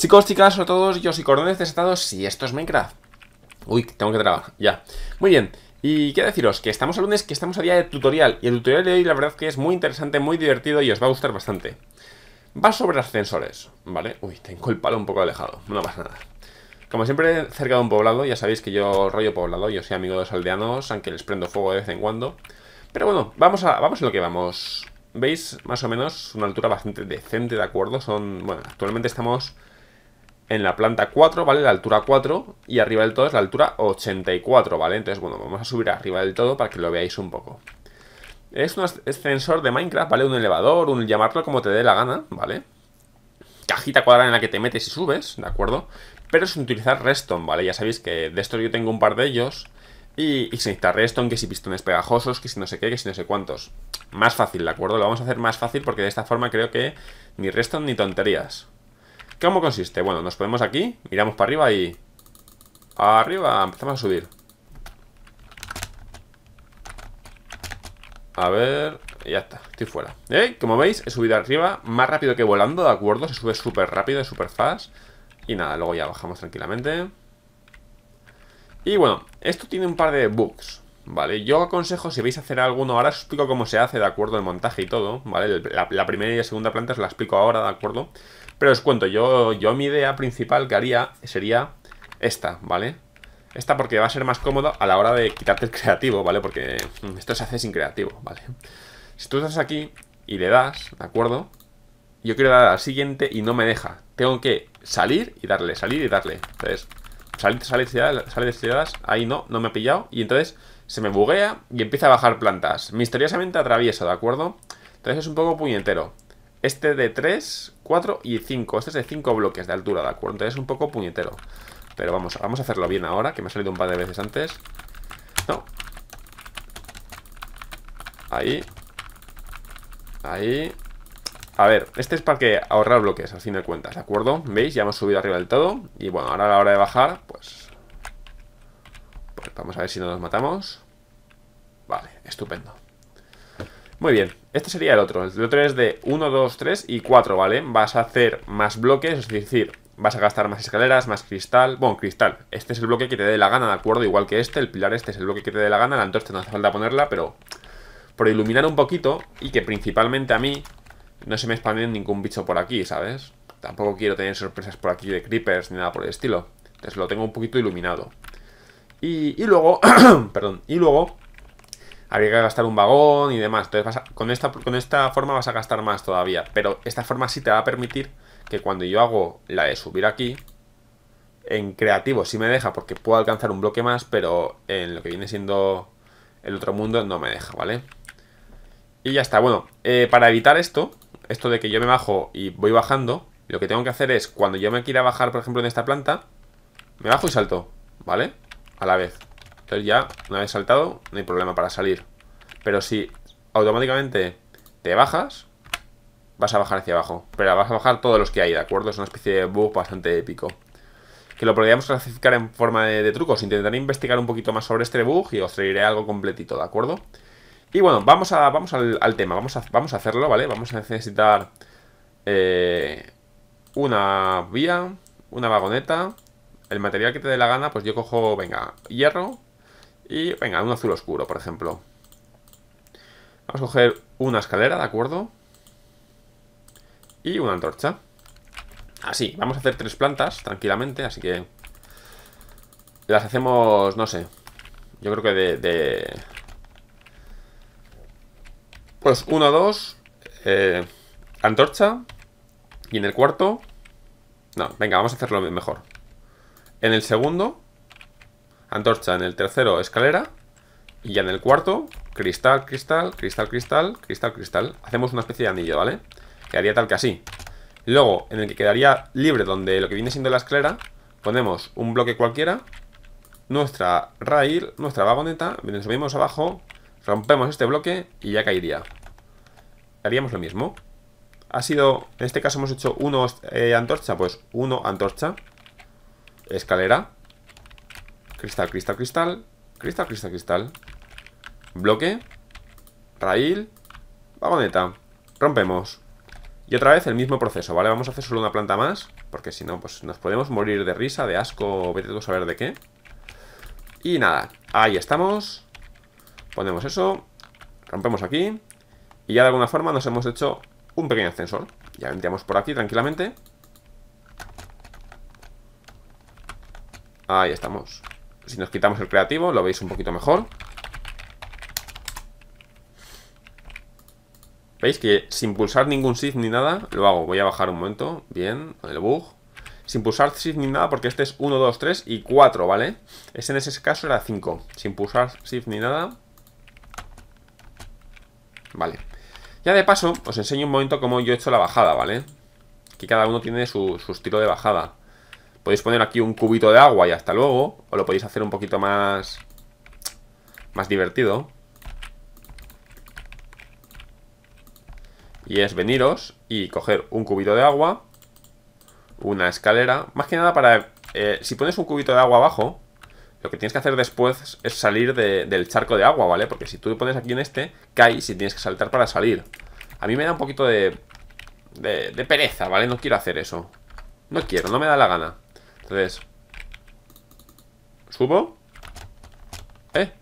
Chicos, chicas, a todos, yo soy Cordones de Estados y esto es Minecraft. Uy, tengo que trabajar, ya. Muy bien, y quiero deciros, que estamos el lunes, que estamos a día de tutorial, y el tutorial de hoy la verdad que es muy interesante, muy divertido y os va a gustar bastante. Va sobre ascensores, ¿vale? Uy, tengo el palo un poco alejado, no pasa nada. Como siempre, cerca de un poblado, ya sabéis que yo rollo poblado, yo soy amigo de los aldeanos, aunque les prendo fuego de vez en cuando. Pero bueno, vamos a, vamos a lo que vamos. ¿Veis? Más o menos una altura bastante decente, ¿de acuerdo? Son, bueno, actualmente estamos en la planta 4, ¿vale? La altura 4 y arriba del todo es la altura 84, ¿vale? Entonces, bueno, vamos a subir arriba del todo para que lo veáis un poco. Es un ascensor de Minecraft, ¿vale? Un elevador, un llamarlo como te dé la gana, ¿vale? Cajita cuadrada en la que te metes y subes, ¿de acuerdo? Pero sin utilizar Redstone, ¿vale? Ya sabéis que de estos yo tengo un par de ellos y, se necesita Redstone, que si pistones pegajosos, que si no sé qué, que si no sé cuántos. Más fácil, ¿de acuerdo? Lo vamos a hacer más fácil porque de esta forma creo que ni Redstone ni tonterías. ¿Cómo consiste? Bueno, nos ponemos aquí, miramos para arriba y... Arriba, empezamos a subir A ver, ya está, estoy fuera ¿Eh? Como veis, he subido arriba Más rápido que volando, ¿de acuerdo? Se sube súper rápido, súper fast Y nada, luego ya bajamos tranquilamente Y bueno, esto tiene un par de bugs ¿vale? Yo aconsejo, si vais a hacer alguno, ahora os explico cómo se hace, ¿de acuerdo? El montaje y todo, ¿vale? La, primera y la segunda planta os la explico ahora, ¿de acuerdo? Pero os cuento, yo, yo mi idea principal que haría sería esta, ¿vale? Esta porque va a ser más cómodo a la hora de quitarte el creativo, ¿vale? Porque esto se hace sin creativo, ¿vale? Si tú estás aquí y le das, ¿de acuerdo? Yo quiero dar al siguiente y no me deja. Tengo que salir y darle, salir y darle. Entonces, salir, salir, salir, salir, ahí no, no me ha pillado. Y entonces se me buguea y empieza a bajar plantas. Misteriosamente atravieso, ¿de acuerdo? Entonces es un poco puñetero. Este de 3, 4 y 5. Este es de 5 bloques de altura, ¿de acuerdo? Entonces es un poco puñetero. Pero vamos, vamos a hacerlo bien ahora, que me ha salido un par de veces antes. No. Ahí. Ahí. A ver, este es para que ahorrar bloques, al fin de cuentas, ¿de acuerdo? ¿Veis? Ya hemos subido arriba del todo. Y bueno, ahora a la hora de bajar, pues Vamos a ver si no nos matamos. Vale, estupendo. Muy bien, este sería el otro. El otro es de 1, 2, 3 y 4, ¿vale? Vas a hacer más bloques, es decir, vas a gastar más escaleras, más cristal. Bueno, cristal. Este es el bloque que te dé la gana, ¿de acuerdo? Igual que este, el pilar este es el bloque que te dé la gana. La antorcha no hace falta ponerla, pero por iluminar un poquito y que principalmente a mí no se me expande ningún bicho por aquí, ¿sabes? Tampoco quiero tener sorpresas por aquí de creepers ni nada por el estilo. Entonces lo tengo un poquito iluminado. Y, luego, perdón, y luego habría que gastar un vagón y demás. Entonces, con, esta, con esta forma vas a gastar más todavía. Pero esta forma sí te va a permitir que cuando yo hago la de subir aquí, en creativo sí me deja porque puedo alcanzar un bloque más, pero en lo que viene siendo el otro mundo no me deja, ¿vale? Y ya está. Bueno, eh, para evitar esto, esto de que yo me bajo y voy bajando, lo que tengo que hacer es, cuando yo me quiera bajar, por ejemplo, en esta planta, me bajo y salto, ¿vale? a la vez. Entonces ya, una vez saltado, no hay problema para salir. Pero si automáticamente te bajas, vas a bajar hacia abajo. Pero vas a bajar todos los que hay, ¿de acuerdo? Es una especie de bug bastante épico. Que lo podríamos clasificar en forma de, trucos. Intentaré investigar un poquito más sobre este bug y os traeré algo completito, ¿de acuerdo? Y bueno, vamos, a, vamos al, tema. Vamos a, vamos a hacerlo, ¿vale? Vamos a necesitar eh, una vía, una vagoneta el material que te dé la gana, pues yo cojo, venga, hierro y, venga, un azul oscuro, por ejemplo. Vamos a coger una escalera, ¿de acuerdo? Y una antorcha. Así, vamos a hacer tres plantas tranquilamente, así que las hacemos, no sé, yo creo que de... Pues uno, dos, eh, antorcha y en el cuarto... No, venga, vamos a hacerlo mejor. En el segundo, antorcha. En el tercero, escalera. Y ya en el cuarto, cristal, cristal, cristal, cristal, cristal, cristal. Hacemos una especie de anillo, ¿vale? Quedaría tal que así. Luego, en el que quedaría libre, donde lo que viene siendo la escalera, ponemos un bloque cualquiera, nuestra rail, nuestra vagoneta, nos subimos abajo, rompemos este bloque y ya caería. Haríamos lo mismo. Ha sido, en este caso hemos hecho uno eh, antorcha, pues uno antorcha. Escalera. Cristal, cristal, cristal. Cristal, cristal, cristal. Bloque. Raíl. Vagoneta. Rompemos. Y otra vez el mismo proceso, ¿vale? Vamos a hacer solo una planta más. Porque si no, pues nos podemos morir de risa, de asco, vete tú a saber de qué. Y nada, ahí estamos. Ponemos eso. Rompemos aquí. Y ya de alguna forma nos hemos hecho un pequeño ascensor. Ya entramos por aquí tranquilamente. Ahí estamos Si nos quitamos el creativo lo veis un poquito mejor ¿Veis? Que sin pulsar ningún shift ni nada Lo hago, voy a bajar un momento Bien, el bug sin pulsar shift ni nada, porque este es 1, 2, 3 y 4, ¿vale? Es en ese caso era 5, sin pulsar shift ni nada. Vale. Ya de paso, os enseño un momento cómo yo he hecho la bajada, ¿vale? Que cada uno tiene su estilo de bajada. Podéis poner aquí un cubito de agua y hasta luego. O lo podéis hacer un poquito más... Más divertido. Y es veniros y coger un cubito de agua. Una escalera. Más que nada para... Eh, si pones un cubito de agua abajo, lo que tienes que hacer después es salir del charco de agua, ¿vale? Porque si tú lo pones aquí en este, caes y tienes que saltar para salir. A mí me da un poquito de, de pereza, ¿vale? No quiero hacer eso. No quiero, no me da la gana subo. ¿Eh?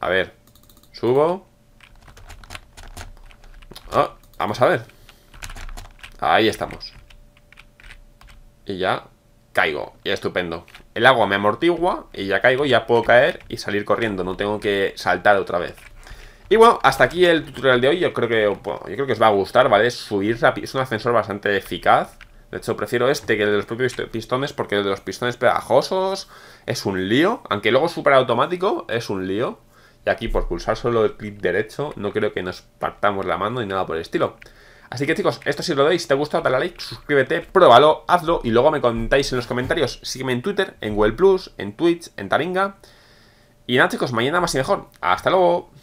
A ver, subo. Ah, vamos a ver. Ahí estamos. Y ya caigo. Y estupendo. El agua me amortigua y ya caigo, ya puedo caer y salir corriendo. No tengo que saltar otra vez. Y bueno, hasta aquí el tutorial de hoy. Yo creo que, yo creo que os va a gustar, ¿vale? Subir rápido. Es un ascensor bastante eficaz. De hecho, prefiero este que el de los propios pistones, porque el de los pistones pegajosos es un lío. Aunque luego super automático, es un lío. Y aquí, por pulsar solo el clic derecho, no creo que nos partamos la mano ni nada por el estilo. Así que chicos, esto si lo deis, si te gusta, dale like, suscríbete, pruébalo, hazlo y luego me contáis en los comentarios. Sígueme en Twitter, en Google Plus, en Twitch, en Taringa. Y nada chicos, mañana más y mejor. Hasta luego.